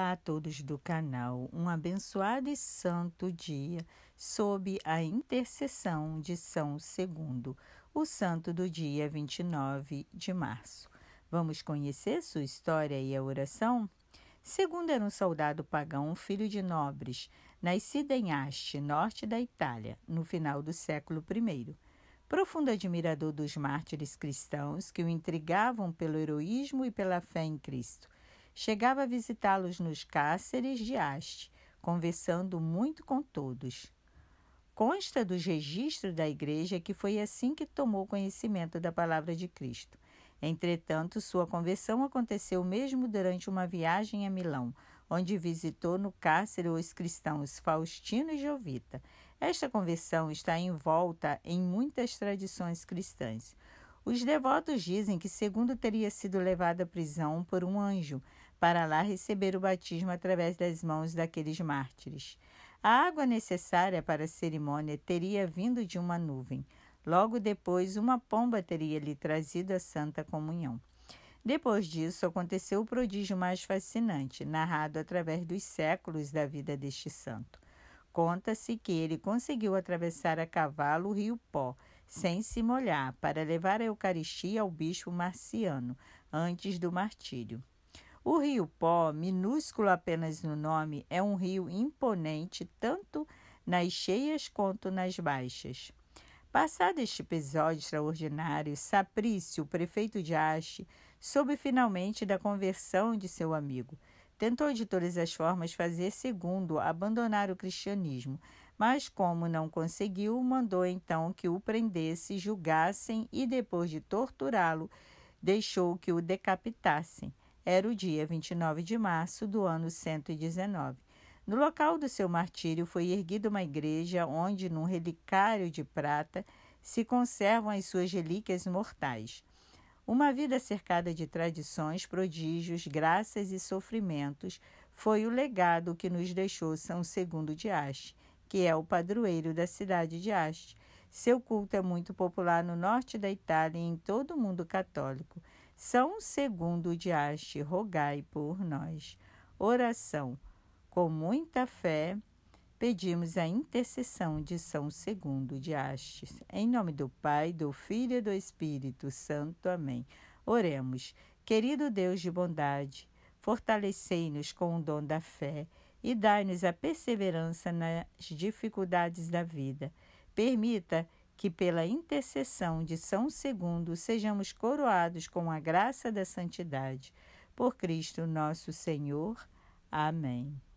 Olá a todos do canal, um abençoado e santo dia, sob a intercessão de São Segundo, o santo do dia 29 de março. Vamos conhecer sua história e a oração? Segundo era um soldado pagão, filho de nobres, nascido em Asti, norte da Itália, no final do século I. Profundo admirador dos mártires cristãos que o intrigavam pelo heroísmo e pela fé em Cristo Chegava a visitá-los nos cáceres de Haste, conversando muito com todos. Consta dos registros da igreja que foi assim que tomou conhecimento da palavra de Cristo. Entretanto, sua conversão aconteceu mesmo durante uma viagem a Milão, onde visitou no cárcere os cristãos Faustino e Jovita. Esta conversão está envolta em muitas tradições cristãs. Os devotos dizem que segundo teria sido levado à prisão por um anjo para lá receber o batismo através das mãos daqueles mártires. A água necessária para a cerimônia teria vindo de uma nuvem. Logo depois, uma pomba teria lhe trazido a Santa Comunhão. Depois disso, aconteceu o prodígio mais fascinante, narrado através dos séculos da vida deste santo. Conta-se que ele conseguiu atravessar a cavalo o rio Pó sem se molhar, para levar a Eucaristia ao bispo marciano, antes do martírio. O rio Pó, minúsculo apenas no nome, é um rio imponente tanto nas cheias quanto nas baixas. Passado este episódio extraordinário, Saprício, prefeito de Ache, soube finalmente da conversão de seu amigo. Tentou de todas as formas fazer segundo abandonar o cristianismo, mas, como não conseguiu, mandou então que o prendesse, julgassem e, depois de torturá-lo, deixou que o decapitassem. Era o dia 29 de março do ano 119. No local do seu martírio foi erguida uma igreja onde, num relicário de prata, se conservam as suas relíquias mortais. Uma vida cercada de tradições, prodígios, graças e sofrimentos foi o legado que nos deixou São Segundo de Ache, que é o padroeiro da cidade de Asti. Seu culto é muito popular no norte da Itália e em todo o mundo católico. São Segundo de Asti, rogai por nós. Oração. Com muita fé, pedimos a intercessão de São Segundo de Astes. Em nome do Pai, do Filho e do Espírito Santo. Amém. Oremos. Querido Deus de bondade, fortalecei-nos com o dom da fé e dai-nos a perseverança nas dificuldades da vida. Permita que, pela intercessão de São Segundo, sejamos coroados com a graça da santidade. Por Cristo nosso Senhor. Amém.